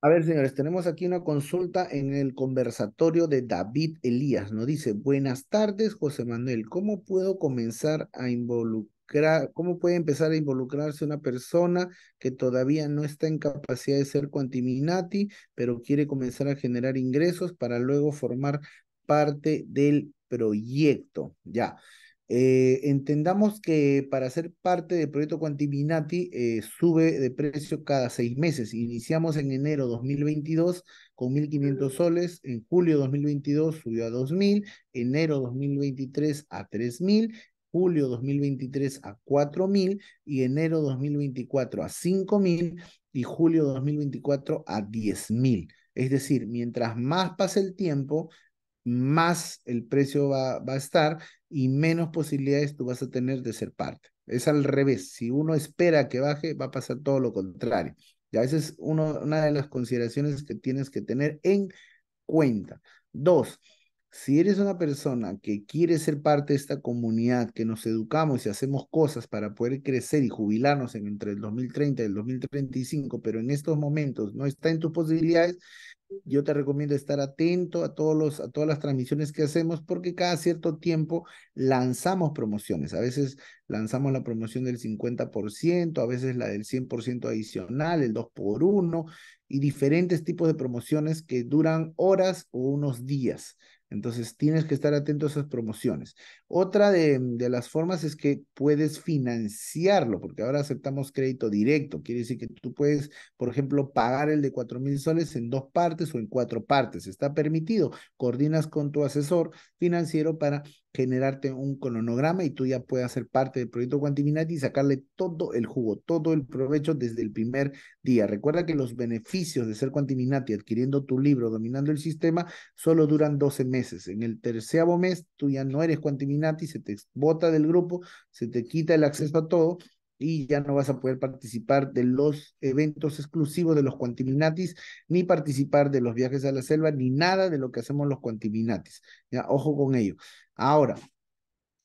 A ver, señores, tenemos aquí una consulta en el conversatorio de David Elías. Nos dice, buenas tardes, José Manuel. ¿Cómo puedo comenzar a involucrar, cómo puede empezar a involucrarse una persona que todavía no está en capacidad de ser cuantiminati, pero quiere comenzar a generar ingresos para luego formar parte del proyecto? Ya. Eh, entendamos que para ser parte del proyecto Quantiminati eh, sube de precio cada seis meses. Iniciamos en enero 2022 con 1.500 soles, en julio 2022 subió a 2.000, enero 2023 a 3.000 julio 2023 a 4.000 y enero 2024 a 5.000 y julio 2024 a 10.000. Es decir, mientras más pasa el tiempo, más el precio va, va, a estar y menos posibilidades tú vas a tener de ser parte. Es al revés. Si uno espera que baje, va a pasar todo lo contrario. Ya a es uno, una de las consideraciones que tienes que tener en cuenta. Dos, si eres una persona que quiere ser parte de esta comunidad, que nos educamos y hacemos cosas para poder crecer y jubilarnos en entre el 2030 y el 2035, pero en estos momentos no está en tus posibilidades, yo te recomiendo estar atento a, todos a todas las transmisiones que hacemos porque cada cierto tiempo lanzamos promociones. A veces lanzamos la promoción del 50%, a veces la del 100% adicional, el 2x1 y diferentes tipos de promociones que duran horas o unos días. Entonces tienes que estar atento a esas promociones. Otra de, las formas es que puedes financiarlo, porque ahora aceptamos crédito directo. Quiere decir que tú puedes, por ejemplo, pagar el de cuatro mil soles en dos partes o en cuatro partes. Está permitido. Coordinas con tu asesor financiero para generarte un cronograma y tú ya puedas ser parte del proyecto Quantiminati y sacarle todo el jugo, todo el provecho desde el primer día. Recuerda que los beneficios de ser Quantiminati adquiriendo tu libro, dominando el sistema, solo duran 12 meses. En el tercer mes tú ya no eres Quantiminati, se te bota del grupo, se te quita el acceso a todo y ya no vas a poder participar de los eventos exclusivos de los Quantiminatis, ni participar de los viajes a la selva, ni nada de lo que hacemos los Quantiminatis. Ya, ojo con ello. Ahora,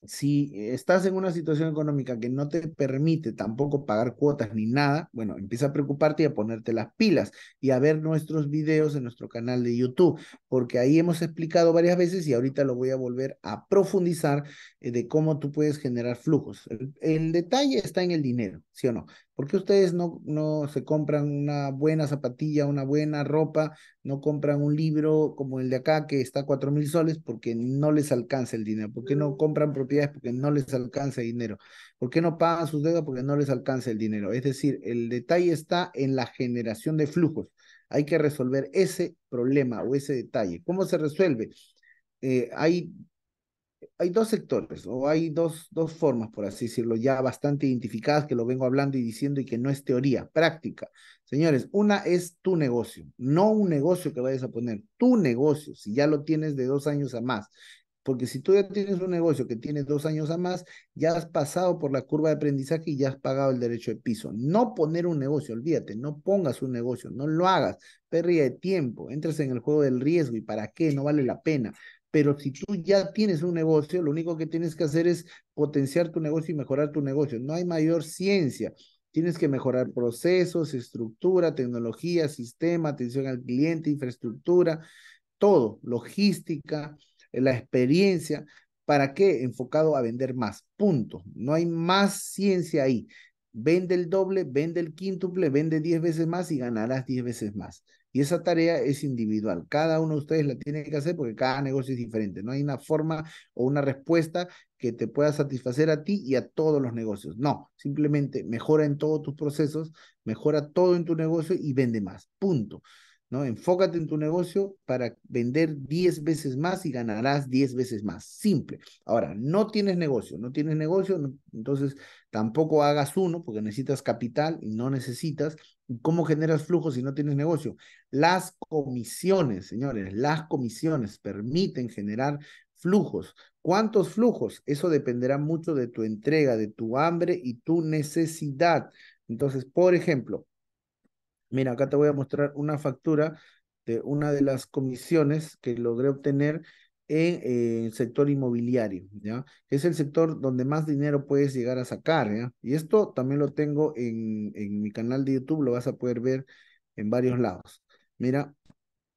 si estás en una situación económica que no te permite tampoco pagar cuotas ni nada, bueno, empieza a preocuparte y a ponerte las pilas y a ver nuestros videos en nuestro canal de YouTube, porque ahí hemos explicado varias veces y ahorita lo voy a volver a profundizar eh, de cómo tú puedes generar flujos. el, detalle está en el dinero, ¿sí o no? ¿Por qué ustedes no, no se compran una buena zapatilla, una buena ropa, no compran un libro como el de acá que está a cuatro mil soles porque no les alcanza el dinero? ¿Por qué no compran propiedades porque no les alcanza el dinero? ¿Por qué no pagan sus deudas porque no les alcanza el dinero? Es decir, el detalle está en la generación de flujos. Hay que resolver ese problema o ese detalle. ¿Cómo se resuelve? Eh, hay hay dos sectores o hay dos, dos formas, por así decirlo, ya bastante identificadas que lo vengo hablando y diciendo y que no es teoría, práctica. Señores, una es tu negocio, no un negocio que vayas a poner, tu negocio, si ya lo tienes de dos años a más. Porque si tú ya tienes un negocio que tiene dos años a más, ya has pasado por la curva de aprendizaje y ya has pagado el derecho de piso. No poner un negocio, olvídate, no pongas un negocio, no lo hagas, pérdida de tiempo, entras en el juego del riesgo y para qué, no vale la pena pero si tú ya tienes un negocio, lo único que tienes que hacer es potenciar tu negocio y mejorar tu negocio. No hay mayor ciencia. Tienes que mejorar procesos, estructura, tecnología, sistema, atención al cliente, infraestructura, todo, logística, la experiencia. ¿Para qué? Enfocado a vender más. Punto. No hay más ciencia ahí vende el doble, vende el quíntuple, vende diez veces más y ganarás diez veces más. Y esa tarea es individual. Cada uno de ustedes la tiene que hacer porque cada negocio es diferente. No hay una forma o una respuesta que te pueda satisfacer a ti y a todos los negocios. No, simplemente mejora en todos tus procesos, mejora todo en tu negocio y vende más. Punto. Enfócate en tu negocio para vender 10 veces más y ganarás 10 veces más. Simple. Ahora, no tienes negocio, no tienes negocio, entonces tampoco hagas uno porque necesitas capital y no necesitas. ¿Cómo generas flujos si no tienes negocio? Las comisiones, señores, las comisiones permiten generar flujos. ¿Cuántos flujos? Eso dependerá mucho de tu entrega, de tu hambre y tu necesidad. Entonces, por ejemplo, Mira, acá te voy a mostrar una factura de una de las comisiones que logré obtener en eh, el sector inmobiliario, ¿ya? Es el sector donde más dinero puedes llegar a sacar, ¿ya? Y esto también lo tengo en, en mi canal de YouTube, lo vas a poder ver en varios lados. Mira,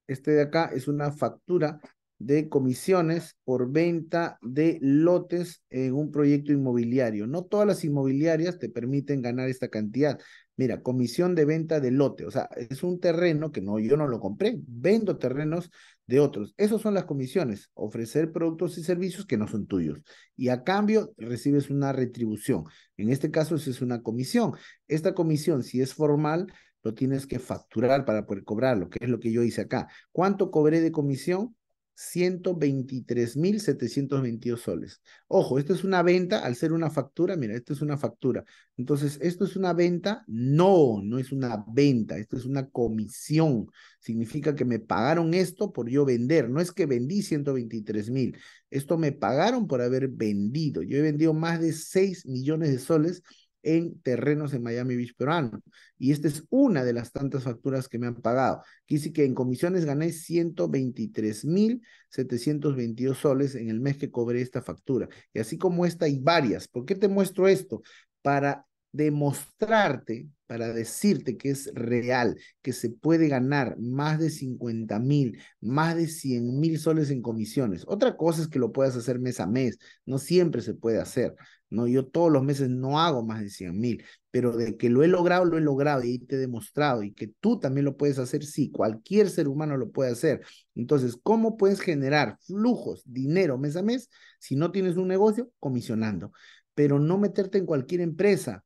este de acá es una factura de comisiones por venta de lotes en un proyecto inmobiliario. No todas las inmobiliarias te permiten ganar esta cantidad. Mira, comisión de venta de lote, o sea, es un terreno que no, yo no lo compré, vendo terrenos de otros. Esas son las comisiones, ofrecer productos y servicios que no son tuyos. Y a cambio recibes una retribución. En este caso, si es una comisión, esta comisión, si es formal, lo tienes que facturar para poder cobrarlo, que es lo que yo hice acá. ¿Cuánto cobré de comisión? 123.722 soles. Ojo, esto es una venta, al ser una factura, mira, esto es una factura. Entonces, ¿esto es una venta? No, no es una venta, esto es una comisión. Significa que me pagaron esto por yo vender, no es que vendí 123.000, esto me pagaron por haber vendido. Yo he vendido más de 6 millones de soles en terrenos en Miami Beach peruano. Y esta es una de las tantas facturas que me han pagado. Quise que en comisiones gané 123.722 soles en el mes que cobré esta factura. Y así como esta y varias. ¿Por qué te muestro esto? Para demostrarte, para decirte que es real, que se puede ganar más de 50 mil, más de 100 mil soles en comisiones. Otra cosa es que lo puedas hacer mes a mes, no siempre se puede hacer. No, yo todos los meses no hago más de 100 mil, pero de que lo he logrado, lo he logrado y te he demostrado y que tú también lo puedes hacer, sí, cualquier ser humano lo puede hacer. Entonces, ¿cómo puedes generar flujos, dinero mes a mes si no tienes un negocio? Comisionando, pero no meterte en cualquier empresa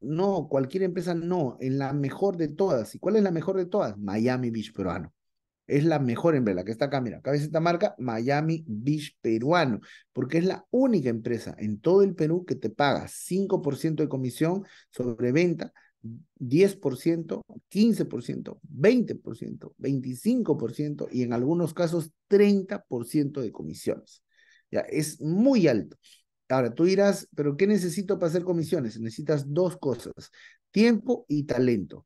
no, cualquier empresa no, en la mejor de todas. ¿Y cuál es la mejor de todas? Miami Beach peruano. Es la mejor en verdad, que está acá, mira, acá esta marca, Miami Beach peruano, porque es la única empresa en todo el Perú que te paga 5% de comisión sobre venta, 10%, 15%, 20%, 25% y en algunos casos 30% de comisiones. Ya, es muy alto. Ahora, tú dirás, pero ¿qué necesito para hacer comisiones? Necesitas dos cosas, tiempo y talento.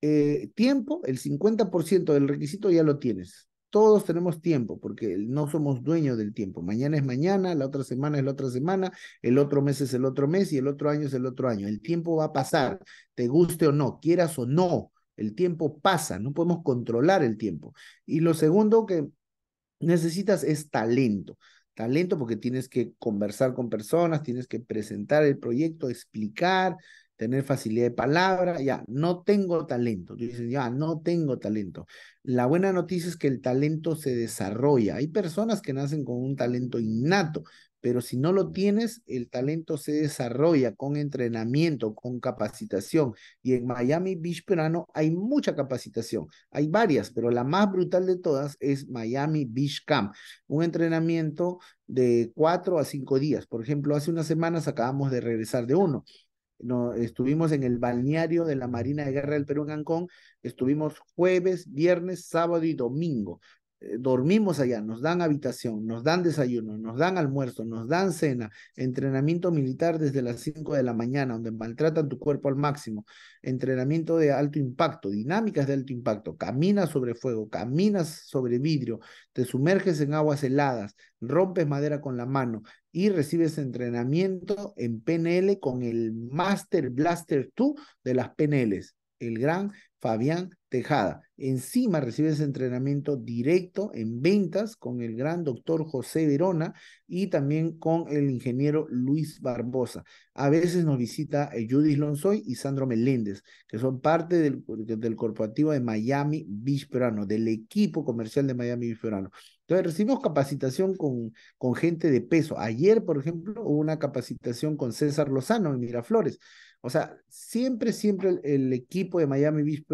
Eh, tiempo, el 50% del requisito ya lo tienes. Todos tenemos tiempo porque no somos dueños del tiempo. Mañana es mañana, la otra semana es la otra semana, el otro mes es el otro mes y el otro año es el otro año. El tiempo va a pasar, te guste o no, quieras o no. El tiempo pasa, no podemos controlar el tiempo. Y lo segundo que necesitas es talento talento porque tienes que conversar con personas, tienes que presentar el proyecto, explicar, tener facilidad de palabra, ya, no tengo talento. Tú dices, ya, no tengo talento. La buena noticia es que el talento se desarrolla. Hay personas que nacen con un talento innato, pero si no lo tienes, el talento se desarrolla con entrenamiento, con capacitación. Y en Miami Beach Perano hay mucha capacitación, hay varias, pero la más brutal de todas es Miami Beach Camp, un entrenamiento de cuatro a cinco días. Por ejemplo, hace unas semanas acabamos de regresar de uno. estuvimos en el balneario de la Marina de Guerra del Perú en Cancún, estuvimos jueves, viernes, sábado y domingo. Eh, dormimos allá, nos dan habitación, nos dan desayuno, nos dan almuerzo, nos dan cena, entrenamiento militar desde las 5 de la mañana, donde maltratan tu cuerpo al máximo, entrenamiento de alto impacto, dinámicas de alto impacto, caminas sobre fuego, caminas sobre vidrio, te sumerges en aguas heladas, rompes madera con la mano y recibes entrenamiento en PNL con el Master Blaster 2 de las PNLs el gran Fabián Tejada. Encima ese entrenamiento directo en ventas con el gran doctor José Verona y también con el ingeniero Luis Barbosa. A veces nos visita eh, Judith Lonsoy y Sandro Meléndez, que son parte del, corporativo de Miami Beach del equipo comercial de Miami Beach Entonces recibimos capacitación con, con gente de peso. Ayer, por ejemplo, hubo una capacitación con César Lozano en Miraflores o sea, siempre, siempre el, equipo de Miami Beach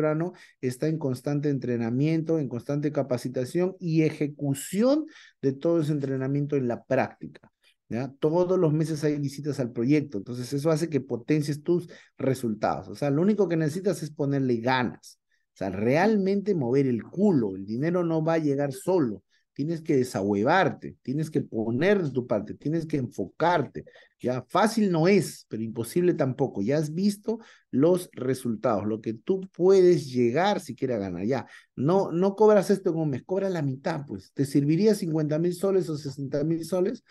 está en constante entrenamiento, en constante capacitación y ejecución de todo ese entrenamiento en la práctica. Todos los meses hay visitas al proyecto, entonces eso hace que potencies tus resultados. O sea, lo único que necesitas es ponerle ganas, o sea, realmente mover el culo, el dinero no va a llegar solo, tienes que desahuevarte, tienes que poner tu parte, tienes que enfocarte. Ya fácil no es, pero imposible tampoco. Ya has visto los resultados, lo que tú puedes llegar si quieres ganar. Ya, no, no cobras esto en un mes, cobra la mitad, pues. ¿Te serviría 50 mil soles o 60 mil soles?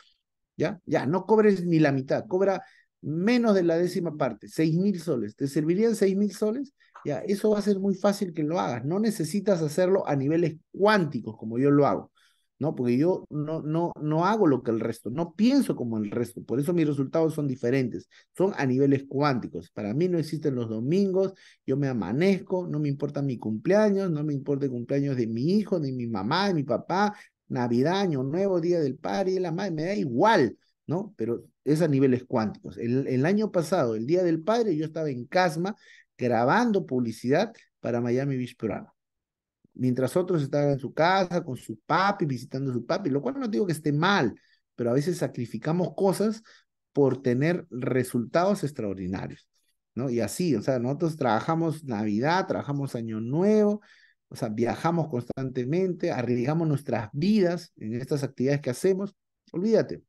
Ya, ya, no cobres ni la mitad, cobra menos de la décima parte, seis mil soles. ¿Te servirían seis mil soles? Ya, eso va a ser muy fácil que lo hagas. No necesitas hacerlo a niveles cuánticos como yo lo hago. ¿no? Porque yo no, no, no hago lo que el resto, no pienso como el resto, por eso mis resultados son diferentes, son a niveles cuánticos. Para mí no existen los domingos, yo me amanezco, no me importa mi cumpleaños, no me importa el cumpleaños de mi hijo, de mi mamá, de mi papá, Navidad, Nuevo, Día del Padre, de la Madre, me da igual, ¿no? Pero es a niveles cuánticos. El, año pasado, el Día del Padre, yo estaba en Casma grabando publicidad para Miami Beach mientras otros estaban en su casa, con su papi, visitando a su papi, lo cual no digo que esté mal, pero a veces sacrificamos cosas por tener resultados extraordinarios, ¿no? Y así, o sea, nosotros trabajamos Navidad, trabajamos Año Nuevo, o sea, viajamos constantemente, arriesgamos nuestras vidas en estas actividades que hacemos, olvídate,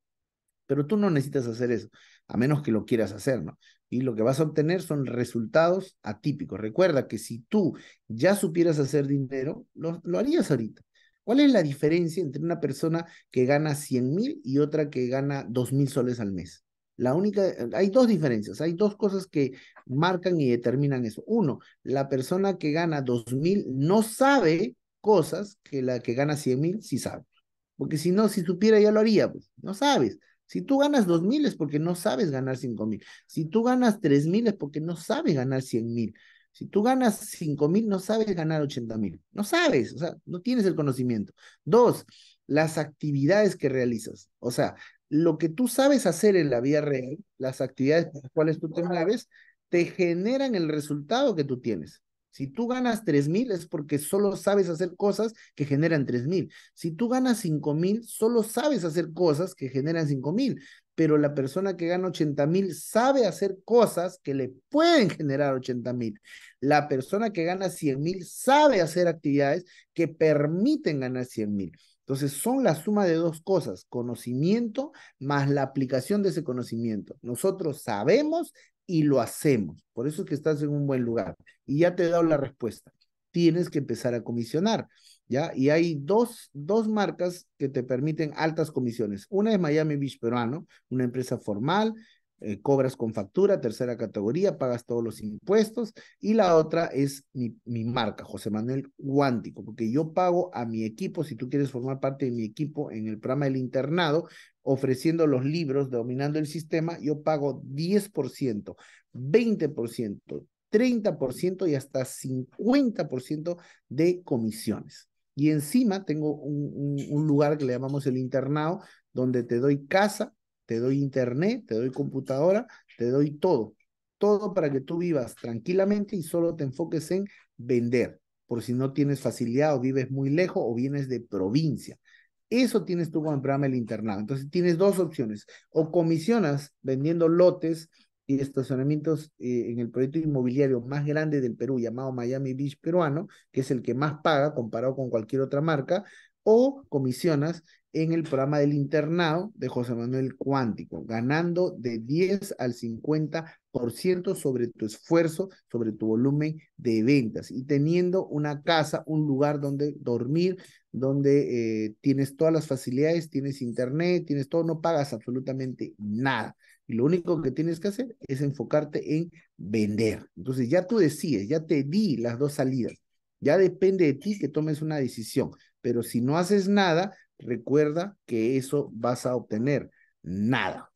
pero tú no necesitas hacer eso, a menos que lo quieras hacer, ¿no? y lo que vas a obtener son resultados atípicos. Recuerda que si tú ya supieras hacer dinero, lo, harías ahorita. ¿Cuál es la diferencia entre una persona que gana 100 mil y otra que gana 2 mil soles al mes? La única, hay dos diferencias, hay dos cosas que marcan y determinan eso. Uno, la persona que gana mil no sabe cosas que la que gana 100 mil sí sabe. Porque si no, si supiera ya lo haría, pues no sabes. Si tú ganas dos mil es porque no sabes ganar cinco mil. Si tú ganas tres mil es porque no sabes ganar cien mil. Si tú ganas cinco mil, no sabes ganar ochenta mil. No sabes, o sea, no tienes el conocimiento. Dos, las actividades que realizas. O sea, lo que tú sabes hacer en la vida real, las actividades por las cuales tú te mueves, te generan el resultado que tú tienes. Si tú ganas tres mil es porque solo sabes hacer cosas que generan tres mil. Si tú ganas cinco mil, solo sabes hacer cosas que generan cinco mil. Pero la persona que gana ochenta mil sabe hacer cosas que le pueden generar ochenta mil. La persona que gana cien mil sabe hacer actividades que permiten ganar cien mil. Entonces son la suma de dos cosas, conocimiento más la aplicación de ese conocimiento. Nosotros sabemos y lo hacemos. Por eso es que estás en un buen lugar. Y ya te he dado la respuesta. Tienes que empezar a comisionar. ¿Ya? Y hay dos, dos marcas que te permiten altas comisiones. Una es Miami Beach Peruano, una empresa formal eh, cobras con factura, tercera categoría, pagas todos los impuestos, y la otra es mi, marca, José Manuel Guántico, porque yo pago a mi equipo, si tú quieres formar parte de mi equipo en el programa del internado, ofreciendo los libros, dominando el sistema, yo pago 10%, 20%, 30% y hasta 50% de comisiones. Y encima tengo un, un, lugar que le llamamos el internado, donde te doy casa, te doy internet, te doy computadora, te doy todo, todo para que tú vivas tranquilamente y solo te enfoques en vender, por si no tienes facilidad o vives muy lejos o vienes de provincia. Eso tienes tú con el programa El Internado. Entonces tienes dos opciones, o comisionas vendiendo lotes y estacionamientos eh, en el proyecto inmobiliario más grande del Perú, llamado Miami Beach Peruano, que es el que más paga comparado con cualquier otra marca, o comisionas en el programa del internado de José Manuel Cuántico, ganando de 10 al 50% sobre tu esfuerzo, sobre tu volumen de ventas y teniendo una casa, un lugar donde dormir, donde eh, tienes todas las facilidades, tienes internet, tienes todo, no pagas absolutamente nada. Y lo único que tienes que hacer es enfocarte en vender. Entonces ya tú decides, ya te di las dos salidas. Ya depende de ti que tomes una decisión. Pero si no haces nada, recuerda que eso vas a obtener nada.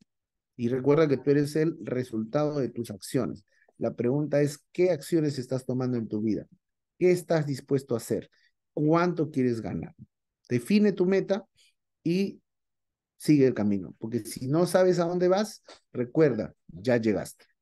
Y recuerda que tú eres el resultado de tus acciones. La pregunta es, ¿qué acciones estás tomando en tu vida? ¿Qué estás dispuesto a hacer? ¿Cuánto quieres ganar? Define tu meta y sigue el camino, porque si no sabes a dónde vas, recuerda, ya llegaste.